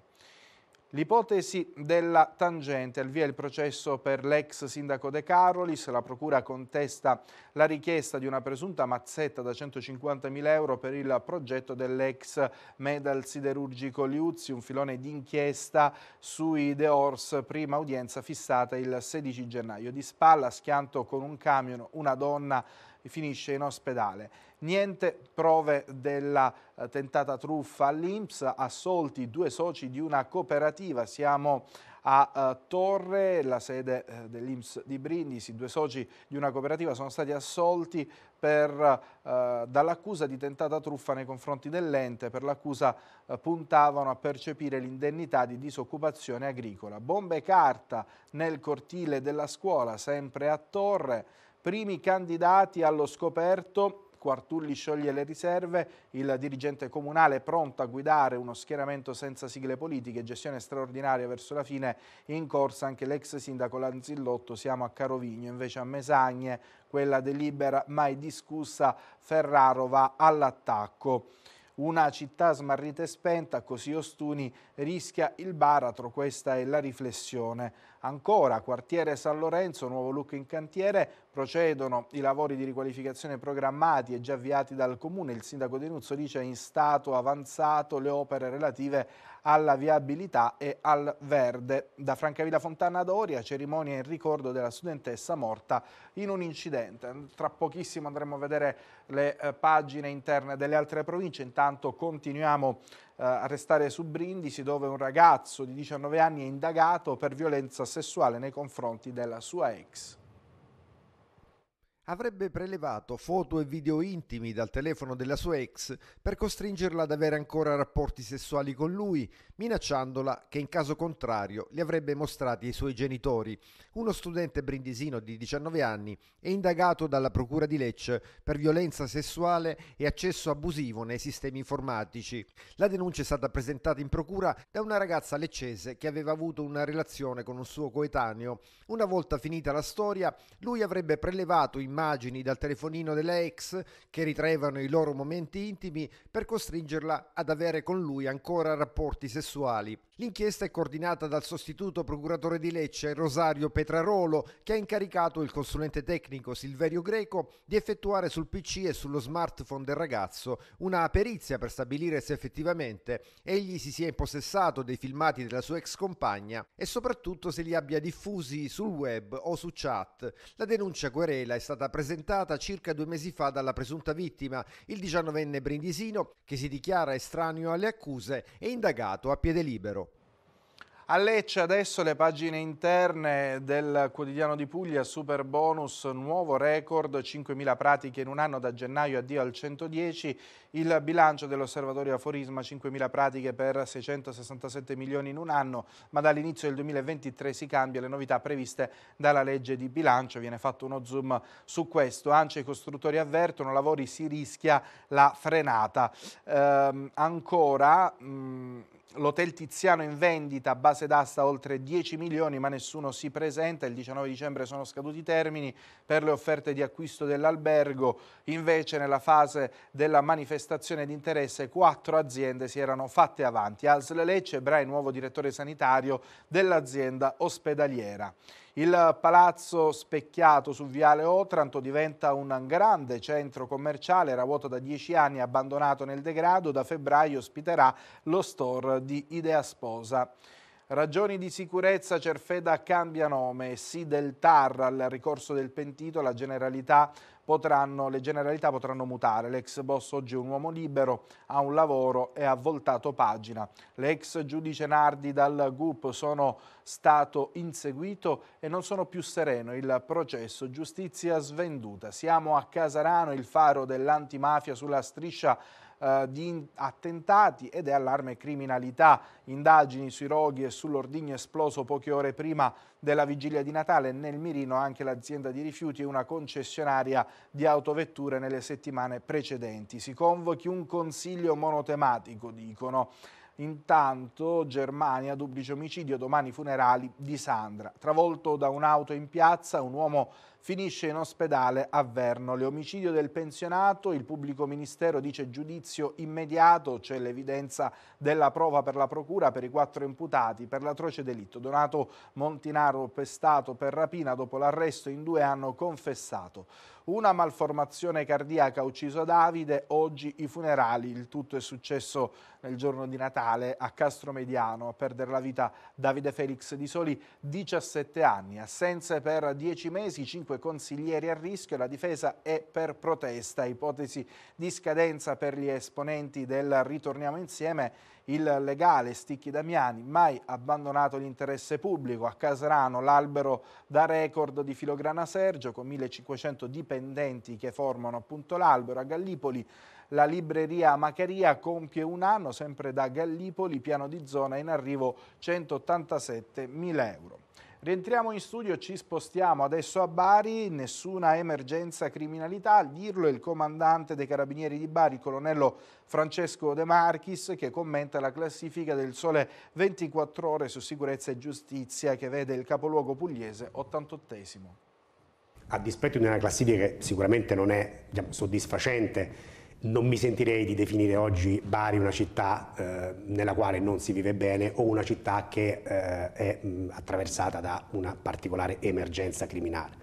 L'ipotesi della tangente, al via il processo per l'ex sindaco De Carolis, la procura contesta la richiesta di una presunta mazzetta da 150.000 euro per il progetto dell'ex medal siderurgico Liuzzi, un filone d'inchiesta sui De Ors, prima udienza fissata il 16 gennaio. Di spalla, schianto con un camion, una donna finisce in ospedale. Niente prove della eh, tentata truffa all'Inps, assolti due soci di una cooperativa, siamo a uh, Torre, la sede uh, dell'Inps di Brindisi, due soci di una cooperativa sono stati assolti per, uh, dall'accusa di tentata truffa nei confronti dell'ente, per l'accusa puntavano a percepire l'indennità di disoccupazione agricola. Bombe carta nel cortile della scuola, sempre a Torre, primi candidati allo scoperto Quartulli scioglie le riserve, il dirigente comunale è pronto a guidare uno schieramento senza sigle politiche, gestione straordinaria verso la fine, in corsa anche l'ex sindaco Lanzillotto, siamo a Carovigno, invece a Mesagne, quella delibera mai discussa, Ferraro va all'attacco. Una città smarrita e spenta, così Ostuni rischia il baratro, questa è la riflessione. Ancora, quartiere San Lorenzo, nuovo look in cantiere, procedono i lavori di riqualificazione programmati e già avviati dal Comune. Il sindaco di Nuzzo dice in stato avanzato le opere relative alla viabilità e al verde. Da Francavilla Fontana ad Oria, cerimonia in ricordo della studentessa morta in un incidente. Tra pochissimo andremo a vedere le eh, pagine interne delle altre province, intanto continuiamo eh, arrestare su Brindisi dove un ragazzo di 19 anni è indagato per violenza sessuale nei confronti della sua ex avrebbe prelevato foto e video intimi dal telefono della sua ex per costringerla ad avere ancora rapporti sessuali con lui, minacciandola che in caso contrario li avrebbe mostrati ai suoi genitori. Uno studente brindisino di 19 anni è indagato dalla Procura di Lecce per violenza sessuale e accesso abusivo nei sistemi informatici. La denuncia è stata presentata in procura da una ragazza leccese che aveva avuto una relazione con un suo coetaneo. Una volta finita la storia, lui avrebbe prelevato in immagini dal telefonino della ex che ritraevano i loro momenti intimi per costringerla ad avere con lui ancora rapporti sessuali. L'inchiesta è coordinata dal sostituto procuratore di Lecce Rosario Petrarolo che ha incaricato il consulente tecnico Silverio Greco di effettuare sul PC e sullo smartphone del ragazzo una perizia per stabilire se effettivamente egli si sia impossessato dei filmati della sua ex compagna e soprattutto se li abbia diffusi sul web o su chat. La denuncia querela è stata stata presentata circa due mesi fa dalla presunta vittima, il 19enne brindisino, che si dichiara estraneo alle accuse e indagato a piede libero. A Lecce adesso le pagine interne del quotidiano di Puglia, super bonus, nuovo record, 5.000 pratiche in un anno da gennaio addio al 110, il bilancio dell'osservatorio Aforisma, 5.000 pratiche per 667 milioni in un anno, ma dall'inizio del 2023 si cambia le novità previste dalla legge di bilancio, viene fatto uno zoom su questo, anche i costruttori avvertono, lavori si rischia la frenata. Ehm, ancora... Mh, mm, l'hotel Tiziano in vendita, a base d'asta oltre 10 milioni ma nessuno si presenta, il 19 dicembre sono scaduti i termini per le offerte di acquisto dell'albergo, invece nella fase della manifestazione di interesse quattro aziende si erano fatte avanti, ASL Lecce, Brai nuovo direttore sanitario dell'azienda ospedaliera. Il palazzo specchiato su Viale Otranto diventa un grande centro commerciale, era vuoto da dieci anni, abbandonato nel degrado, da febbraio ospiterà lo store di Idea Sposa. Ragioni di sicurezza, Cerfeda cambia nome, sì del TAR al ricorso del pentito, la Generalità potranno, le generalità potranno mutare. L'ex boss oggi è un uomo libero, ha un lavoro e ha voltato pagina. L'ex giudice Nardi dal GUP sono stato inseguito e non sono più sereno. Il processo giustizia svenduta. Siamo a Casarano, il faro dell'antimafia sulla striscia eh, di attentati ed è allarme criminalità. Indagini sui roghi e sull'ordigno esploso poche ore prima della vigilia di Natale. Nel mirino anche l'azienda di rifiuti e una concessionaria di autovetture nelle settimane precedenti. Si convochi un consiglio monotematico, dicono. Intanto Germania, duplice omicidio, domani funerali di Sandra. Travolto da un'auto in piazza, un uomo finisce in ospedale a Verno. L'omicidio del pensionato, il pubblico ministero dice giudizio immediato, c'è l'evidenza della prova per la procura per i quattro imputati per l'atroce delitto. Donato Montinaro pestato per rapina dopo l'arresto in due hanno confessato. Una malformazione cardiaca ha ucciso Davide, oggi i funerali, il tutto è successo nel giorno di Natale a Castromediano, a perdere la vita Davide Felix di soli 17 anni, assenze per 10 mesi, 5 consiglieri a rischio, la difesa è per protesta, ipotesi di scadenza per gli esponenti del ritorniamo insieme il legale Sticchi Damiani, mai abbandonato l'interesse pubblico. A Casrano l'albero da record di Filograna Sergio con 1500 dipendenti che formano appunto l'albero. A Gallipoli la libreria Macaria compie un anno, sempre da Gallipoli, piano di zona in arrivo 187.000 euro. Rientriamo in studio, ci spostiamo adesso a Bari, nessuna emergenza criminalità, a dirlo è il comandante dei carabinieri di Bari, il colonnello Francesco De Marchis, che commenta la classifica del Sole 24 ore su sicurezza e giustizia che vede il capoluogo pugliese 88 A dispetto di una classifica che sicuramente non è diciamo, soddisfacente, non mi sentirei di definire oggi Bari una città eh, nella quale non si vive bene o una città che eh, è mh, attraversata da una particolare emergenza criminale.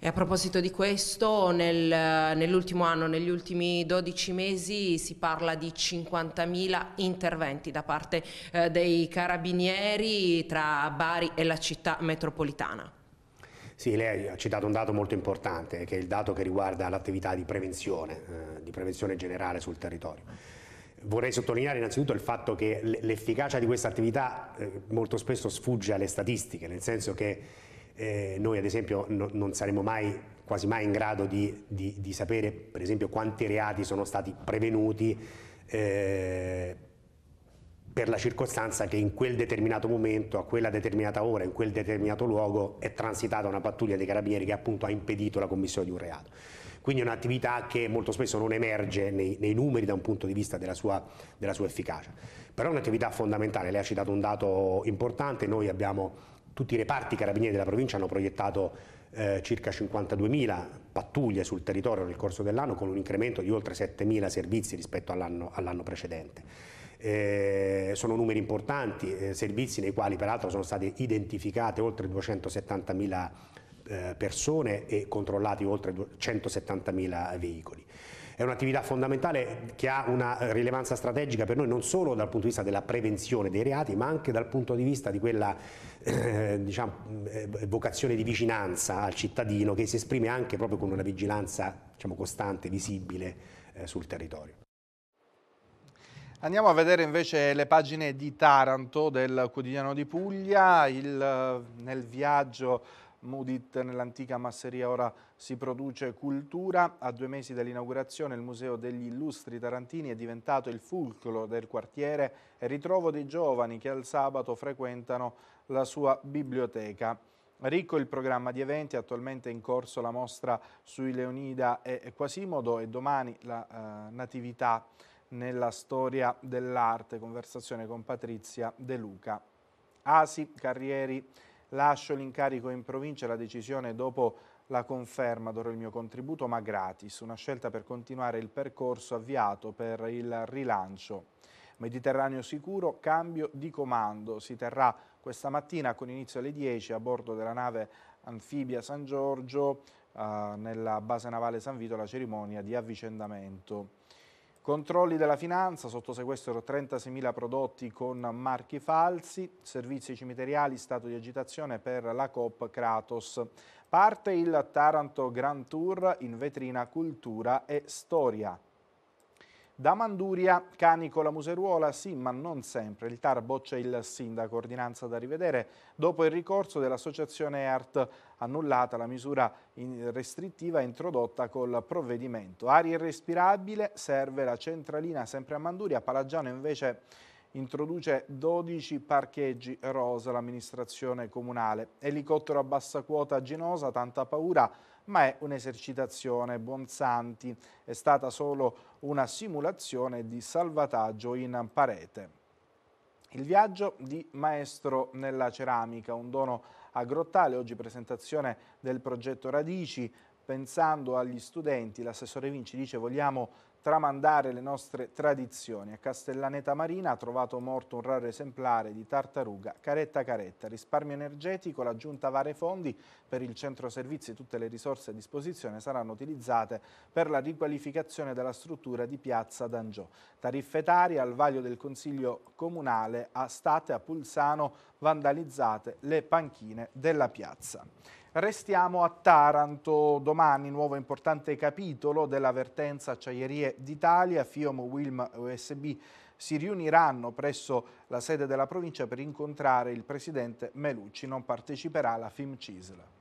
E a proposito di questo, nel, nell'ultimo anno, negli ultimi 12 mesi, si parla di 50.000 interventi da parte eh, dei carabinieri tra Bari e la città metropolitana. Sì, lei ha citato un dato molto importante, che è il dato che riguarda l'attività di prevenzione, eh, di prevenzione generale sul territorio. Vorrei sottolineare innanzitutto il fatto che l'efficacia di questa attività eh, molto spesso sfugge alle statistiche, nel senso che eh, noi ad esempio no, non saremo mai quasi mai in grado di, di, di, sapere per esempio quanti reati sono stati prevenuti eh, per la circostanza che in quel determinato momento, a quella determinata ora, in quel determinato luogo è transitata una pattuglia dei carabinieri che appunto ha impedito la commissione di un reato. Quindi è un'attività che molto spesso non emerge nei, nei, numeri da un punto di vista della sua, della sua efficacia. Però è un'attività fondamentale, lei ha citato un dato importante, noi abbiamo tutti i reparti carabinieri della provincia hanno proiettato eh, circa 52.000 pattuglie sul territorio nel corso dell'anno con un incremento di oltre 7.000 servizi rispetto all'anno all precedente. Eh, sono numeri importanti, eh, servizi nei quali peraltro sono state identificate oltre 270.000 eh, persone e controllati oltre 170.000 veicoli. È un'attività fondamentale che ha una rilevanza strategica per noi non solo dal punto di vista della prevenzione dei reati, ma anche dal punto di vista di quella eh, diciamo, eh, vocazione di vicinanza al cittadino che si esprime anche proprio con una vigilanza diciamo, costante, visibile eh, sul territorio. Andiamo a vedere invece le pagine di Taranto del quotidiano di Puglia, il, eh, nel viaggio Mudit nell'antica masseria ora si produce cultura. A due mesi dall'inaugurazione il Museo degli Illustri Tarantini è diventato il fulcro del quartiere e ritrovo dei giovani che al sabato frequentano la sua biblioteca. Ricco il programma di eventi, attualmente in corso la mostra sui Leonida e Quasimodo e domani la eh, Natività nella storia dell'arte, conversazione con Patrizia De Luca. Asi, Carrieri, lascio l'incarico in provincia, la decisione dopo la conferma, darò il mio contributo ma gratis, una scelta per continuare il percorso avviato per il rilancio. Mediterraneo sicuro, cambio di comando, si terrà questa mattina con inizio alle 10 a bordo della nave anfibia San Giorgio eh, nella base navale San Vito la cerimonia di avvicendamento. Controlli della finanza, sotto sequestro 36.000 prodotti con marchi falsi, servizi cimiteriali, stato di agitazione per la COP Kratos. Parte il Taranto Grand Tour in vetrina cultura e storia. Da Manduria, la Museruola, sì ma non sempre. Il TAR boccia il sindaco, ordinanza da rivedere dopo il ricorso dell'associazione ART annullata la misura restrittiva introdotta col provvedimento. Aria irrespirabile serve la centralina sempre a Manduria, Palagiano invece introduce 12 parcheggi rosa l'amministrazione comunale. Elicottero a bassa quota a Genosa, tanta paura, ma è un'esercitazione. Bonsanti è stata solo una simulazione di salvataggio in parete. Il viaggio di maestro nella ceramica, un dono a Grottale, oggi presentazione del progetto Radici, pensando agli studenti, l'assessore Vinci dice vogliamo tramandare le nostre tradizioni. A Castellaneta Marina ha trovato morto un raro esemplare di tartaruga caretta caretta. Risparmio energetico, la giunta Vare Fondi per il centro servizi e tutte le risorse a disposizione saranno utilizzate per la riqualificazione della struttura di Piazza D'Angio. Tariffe tari al vaglio del Consiglio Comunale a State a Pulsano vandalizzate le panchine della piazza. Restiamo a Taranto, domani nuovo importante capitolo della vertenza Acciaierie d'Italia, FIOM, WILM USB si riuniranno presso la sede della provincia per incontrare il presidente Melucci, non parteciperà alla FIM Cisla.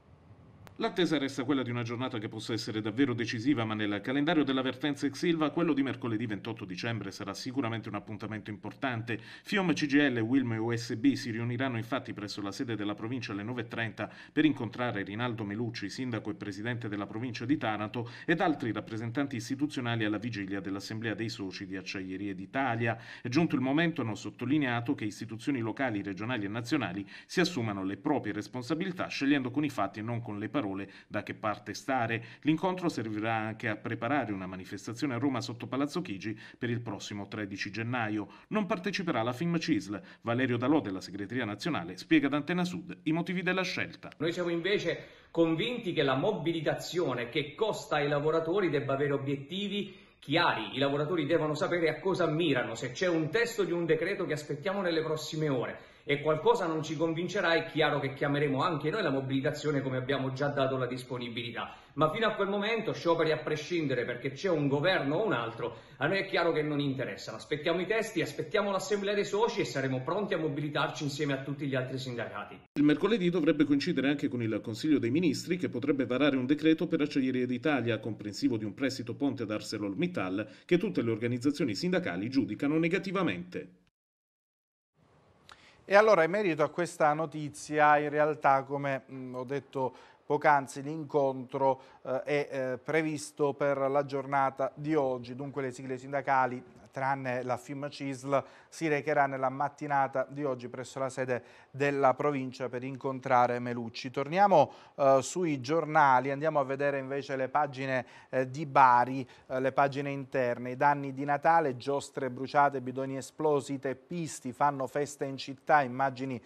L'attesa resta quella di una giornata che possa essere davvero decisiva, ma nel calendario della Vertenza Silva quello di mercoledì 28 dicembre sarà sicuramente un appuntamento importante. FIOM CGL, WILM e USB si riuniranno infatti presso la sede della provincia alle 9.30 per incontrare Rinaldo Melucci, sindaco e presidente della provincia di Taranto, ed altri rappresentanti istituzionali alla vigilia dell'Assemblea dei Soci di Acciaierie d'Italia. È giunto il momento, hanno sottolineato, che istituzioni locali, regionali e nazionali si assumano le proprie responsabilità scegliendo con i fatti e non con le parole parole da che parte stare. L'incontro servirà anche a preparare una manifestazione a Roma sotto Palazzo Chigi per il prossimo 13 gennaio. Non parteciperà la FIM CISL. Valerio Dalò della segreteria nazionale spiega ad Antena Sud i motivi della scelta. Noi siamo invece convinti che la mobilitazione che costa ai lavoratori debba avere obiettivi chiari, i lavoratori devono sapere a cosa mirano, se c'è un testo di un decreto che aspettiamo nelle prossime ore e qualcosa non ci convincerà, è chiaro che chiameremo anche noi la mobilitazione come abbiamo già dato la disponibilità. Ma fino a quel momento, scioperi a prescindere perché c'è un governo o un altro, a noi è chiaro che non interessano. Aspettiamo i testi, aspettiamo l'assemblea dei soci e saremo pronti a mobilitarci insieme a tutti gli altri sindacati. Il mercoledì dovrebbe coincidere anche con il Consiglio dei Ministri che potrebbe varare un decreto per Acciaierie d'Italia, comprensivo di un prestito ponte ad ArcelorMittal, che tutte le organizzazioni sindacali giudicano negativamente. E allora in merito a questa notizia, in realtà come mh, mm, ho detto poc'anzi l'incontro eh, è eh, previsto per la giornata di oggi, dunque le sigle sindacali tranne la FIM CISL, si recherà nella mattinata di oggi presso la sede della provincia per incontrare Melucci. Torniamo eh, sui giornali, andiamo a vedere invece le pagine eh, di Bari, eh, le pagine interne. I danni di Natale, giostre bruciate, bidoni esplosi, teppisti fanno festa in città, immagini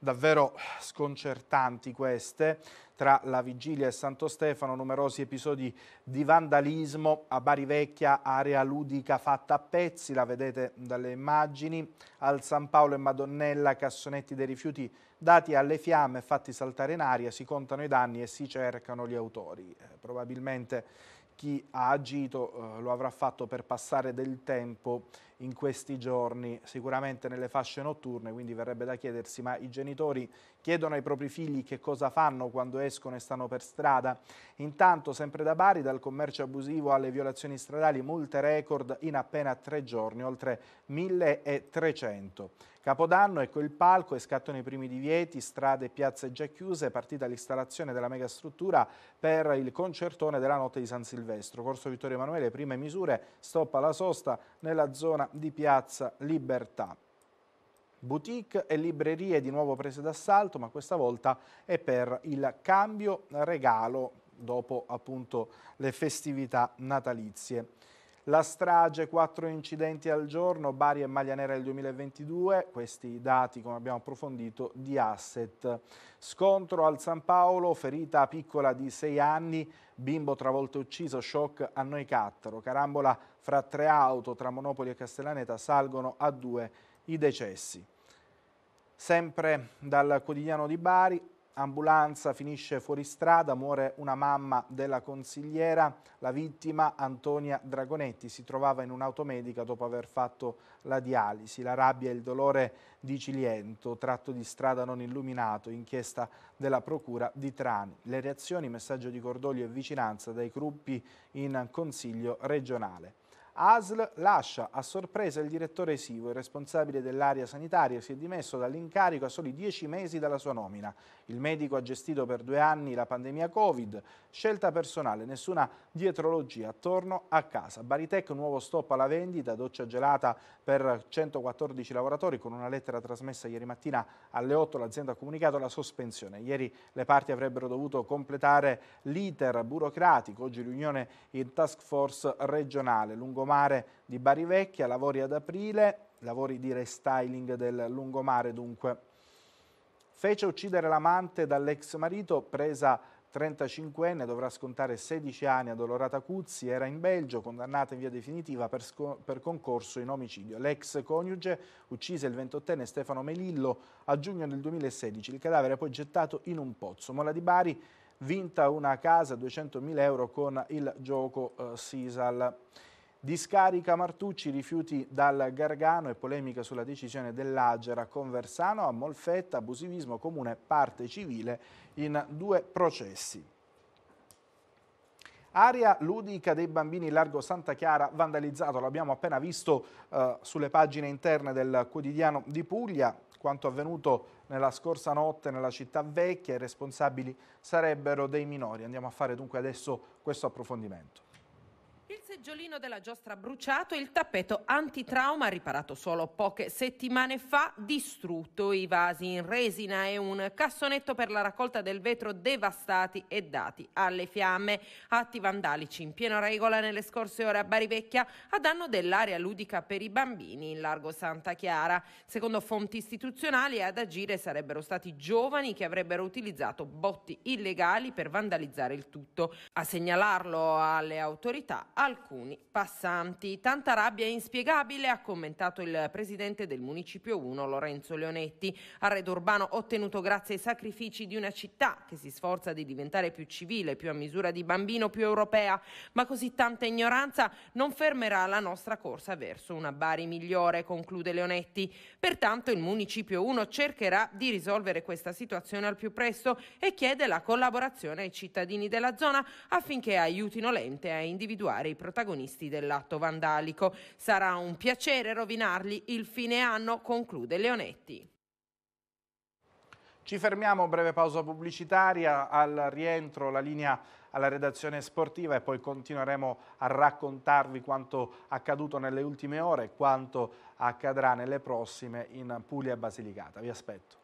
davvero sconcertanti queste tra la vigilia e Santo Stefano, numerosi episodi di vandalismo a Bari Vecchia, area ludica fatta a pezzi, la vedete dalle immagini, al San Paolo e Madonnella, cassonetti dei rifiuti dati alle fiamme, fatti saltare in aria, si contano i danni e si cercano gli autori. Eh, probabilmente chi ha agito eh, lo avrà fatto per passare del tempo in questi giorni, sicuramente nelle fasce notturne, quindi verrebbe da chiedersi, ma i genitori chiedono ai propri figli che cosa fanno quando escono e stanno per strada? Intanto, sempre da Bari, dal commercio abusivo alle violazioni stradali, multe record in appena tre giorni, oltre 1300. Capodanno, ecco il palco e scattano i primi divieti, strade e piazze già chiuse, partita l'installazione della megastruttura per il concertone della notte di San Silvestro. Corso Vittorio Emanuele, prime misure, stop alla sosta nella zona di Piazza Libertà. Boutique e librerie di nuovo prese d'assalto, ma questa volta è per il cambio regalo dopo appunto le festività natalizie. La strage, quattro incidenti al giorno, Bari e Maglia Nera nel 2022, questi dati come abbiamo approfondito di asset. Scontro al San Paolo, ferita piccola di sei anni, bimbo travolto e ucciso, shock a noi cattaro. Carambola fra tre auto tra Monopoli e Castellaneta salgono a due i decessi. Sempre dal quotidiano di Bari, ambulanza finisce fuori strada, muore una mamma della consigliera, la vittima Antonia Dragonetti si trovava in un'automedica dopo aver fatto la dialisi, la rabbia e il dolore di Ciliento, tratto di strada non illuminato, inchiesta della procura di Trani, le reazioni, messaggio di cordoglio e vicinanza dai gruppi in consiglio regionale. ASL lascia a sorpresa il direttore Sivo, il responsabile dell'area sanitaria, si è dimesso dall'incarico a soli dieci mesi dalla sua nomina. Il medico ha gestito per due anni la pandemia Covid, scelta personale, nessuna dietrologia, attorno a casa. Baritec, nuovo stop alla vendita, doccia gelata per 114 lavoratori, con una lettera trasmessa ieri mattina alle 8 l'azienda ha comunicato la sospensione. Ieri le parti avrebbero dovuto completare l'iter burocratico, oggi riunione in task force regionale lungo lungomare di Bari Vecchia, lavori ad aprile, lavori di restyling del lungomare dunque. Fece uccidere l'amante dall'ex marito, presa 35enne, dovrà scontare 16 anni a Dolorata Cuzzi, era in Belgio, condannata in via definitiva per, per concorso in omicidio. L'ex coniuge uccise il 28enne Stefano Melillo a giugno del 2016, il cadavere è poi gettato in un pozzo. Mola di Bari vinta una casa 200.000 euro con il gioco eh, Sisal. Discarica Martucci, rifiuti dal Gargano e polemica sulla decisione dell'Agera a Conversano, a Molfetta, abusivismo comune, parte civile in due processi. Aria ludica dei bambini Largo Santa Chiara vandalizzato, l'abbiamo appena visto eh, sulle pagine interne del quotidiano di Puglia, quanto avvenuto nella scorsa notte nella città vecchia, i responsabili sarebbero dei minori. Andiamo a fare dunque adesso questo approfondimento. Il seggiolino della giostra bruciato, il tappeto antitrauma riparato solo poche settimane fa, distrutto i vasi in resina e un cassonetto per la raccolta del vetro devastati e dati alle fiamme. Atti vandalici in piena regola nelle scorse ore a Barivecchia a danno dell'area ludica per i bambini in largo Santa Chiara. Secondo fonti istituzionali ad agire sarebbero stati giovani che avrebbero utilizzato botti illegali per vandalizzare il tutto. A segnalarlo alle autorità alcuni alcuni passanti. Tanta rabbia è inspiegabile, ha commentato il presidente del Municipio 1 Lorenzo Leonetti. Arredo urbano ottenuto grazie ai sacrifici di una città che si sforza di diventare più civile, più a misura di bambino, più europea, ma così tanta ignoranza non fermerà la nostra corsa verso una Bari migliore, conclude Leonetti. Pertanto il Municipio 1 cercherà di risolvere questa situazione al più presto e chiede la collaborazione ai cittadini della zona affinché aiutino l'ente a individuare i protagonisti protagonisti dell'atto vandalico. Sarà un piacere rovinargli il fine anno, conclude Leonetti. Ci fermiamo, breve pausa pubblicitaria, al rientro la linea alla redazione sportiva e poi continueremo a raccontarvi quanto accaduto nelle ultime ore e quanto accadrà nelle prossime in Puglia e Basilicata. Vi aspetto.